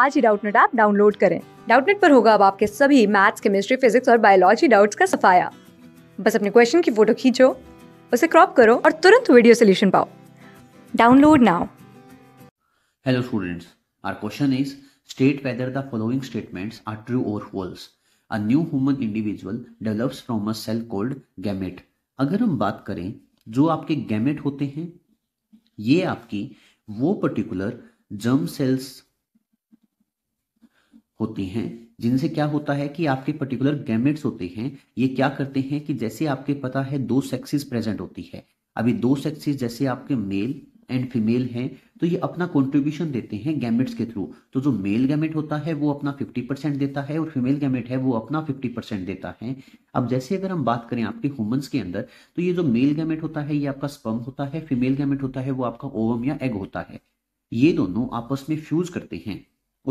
आज ही Doubtnut app download करें डाउटनेट पर होगा अब आपके सभी मैथ्स केमिस्ट्री फिजिक्स और बायोलॉजी डाउट्स का सफाया बस अपने क्वेश्चन की फोटो खींचो उसे क्रॉप करो और तुरंत वीडियो सोल्यूशन पाओ download now hello students our question is state whether the following statements are true और false a new human individual develops from a cell called gamete अगर हम बात करें जो आपके गैमेट होते हैं ये आपकी वो पर्टिकुलर जर्म सेल्स होती हैं जिनसे क्या होता है कि आपके पर्टिकुलर गैमेट्स होते हैं ये क्या करते हैं कि जैसे आपके पता है दो सेक्सेस प्रेजेंट होती है अभी दो सेक्सेस जैसे आपके मेल एंड फीमेल हैं तो ये अपना कंट्रीब्यूशन देते हैं गैमेट्स के थ्रू तो जो मेल गैमेट होता है वो अपना 50 परसेंट देता है और फीमेल गैमेट है वो अपना 50 परसेंट देता है अब जैसे अगर हम बात करें आपके ह्यूमंस के अंदर तो ये जो मेल गैमेट होता है ये आपका स्पर्म होता है फीमेल गैमेट होता है वो आपका ओवम या एग होता है ये दोनों आपस में फ्यूज करते हैं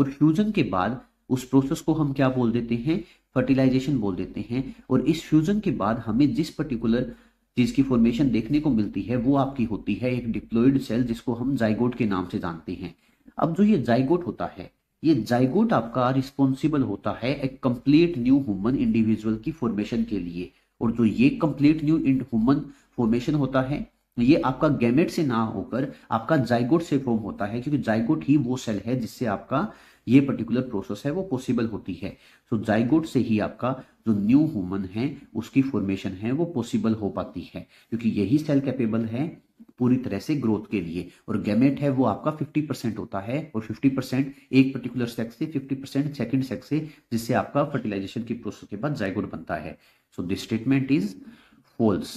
और फ्यूजन के बाद उस प्रोसेस को हम क्या बोल देते हैं फर्टिलाइजेशन बोल देते हैं और इस फ्यूजन के बाद हमें जिस पर्टिकुलर चीज की फॉर्मेशन देखने को मिलती है वो आपकी होती है एक डिप्लोइड सेल जिसको हम जाइगोट के नाम से जानते हैं अब जो ये जाइगोट होता है ये जाइगोट आपका रिस्पॉन्सिबल होता है एक कंप्लीट न्यू ह्यूमन इंडिविजुअल की फॉर्मेशन के लिए और जो ये कंप्लीट न्यू ह्यूमन फॉर्मेशन होता है तो ये आपका गैमेट से ना होकर आपका जाइगोट से फॉर्म होता है क्योंकि जाइगोट ही वो सेल है जिससे आपका ये पर्टिकुलर प्रोसेस है वो पॉसिबल होती है so, जाइगोट से ही आपका जो न्यू ह्यूमन है उसकी फॉर्मेशन है वो पॉसिबल हो पाती है क्योंकि यही सेल कैपेबल है पूरी तरह से ग्रोथ के लिए और गैमेट है वो आपका 50 परसेंट होता है और 50 परसेंट एक पर्टिकुलर सेक्स से 50 परसेंट सेकेंड सेक्स से जिससे आपका फर्टिलाइजेशन की प्रोसेस के बाद जाइगोट बनता है so this statement is false